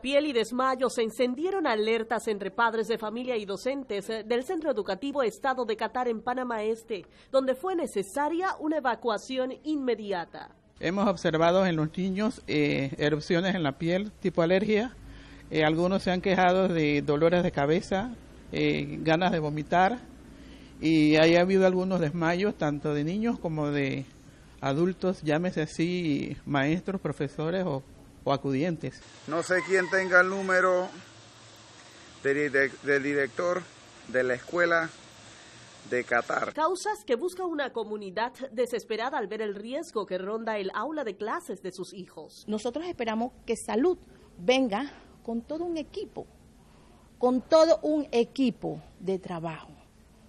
piel y desmayo se encendieron alertas entre padres de familia y docentes eh, del Centro Educativo Estado de Qatar en Panamá Este, donde fue necesaria una evacuación inmediata. Hemos observado en los niños eh, erupciones en la piel tipo alergia. Eh, algunos se han quejado de dolores de cabeza, ganas de vomitar y haya ha habido algunos desmayos tanto de niños como de adultos, llámese así maestros, profesores o acudientes. No sé quién tenga el número del, del director de la escuela de Qatar. Causas que busca una comunidad desesperada al ver el riesgo que ronda el aula de clases de sus hijos. Nosotros esperamos que salud venga con todo un equipo, con todo un equipo de trabajo,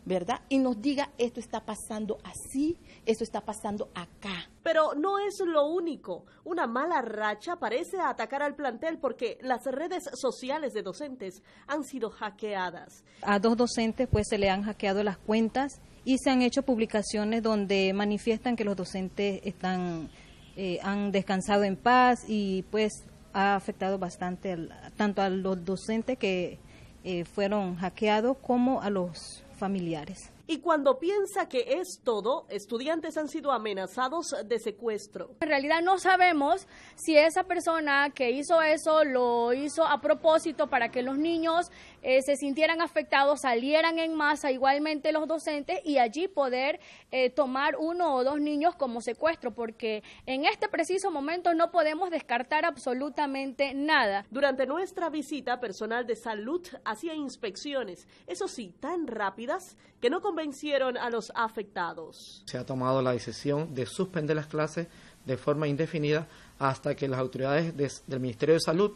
¿verdad? Y nos diga, esto está pasando así, esto está pasando acá. Pero no es lo único. Una mala racha parece atacar al plantel porque las redes sociales de docentes han sido hackeadas. A dos docentes pues se le han hackeado las cuentas y se han hecho publicaciones donde manifiestan que los docentes están eh, han descansado en paz y pues ha afectado bastante tanto a los docentes que eh, fueron hackeados como a los familiares y cuando piensa que es todo, estudiantes han sido amenazados de secuestro. En realidad no sabemos si esa persona que hizo eso lo hizo a propósito para que los niños eh, se sintieran afectados, salieran en masa, igualmente los docentes, y allí poder eh, tomar uno o dos niños como secuestro, porque en este preciso momento no podemos descartar absolutamente nada. Durante nuestra visita, personal de salud hacía inspecciones, eso sí, tan rápidas que no convencieron a los afectados. Se ha tomado la decisión de suspender las clases de forma indefinida hasta que las autoridades del Ministerio de Salud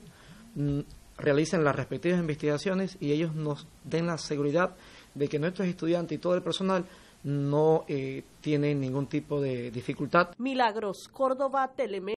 mm, realicen las respectivas investigaciones y ellos nos den la seguridad de que nuestros estudiantes y todo el personal no eh, tienen ningún tipo de dificultad. Milagros Córdoba, Tele.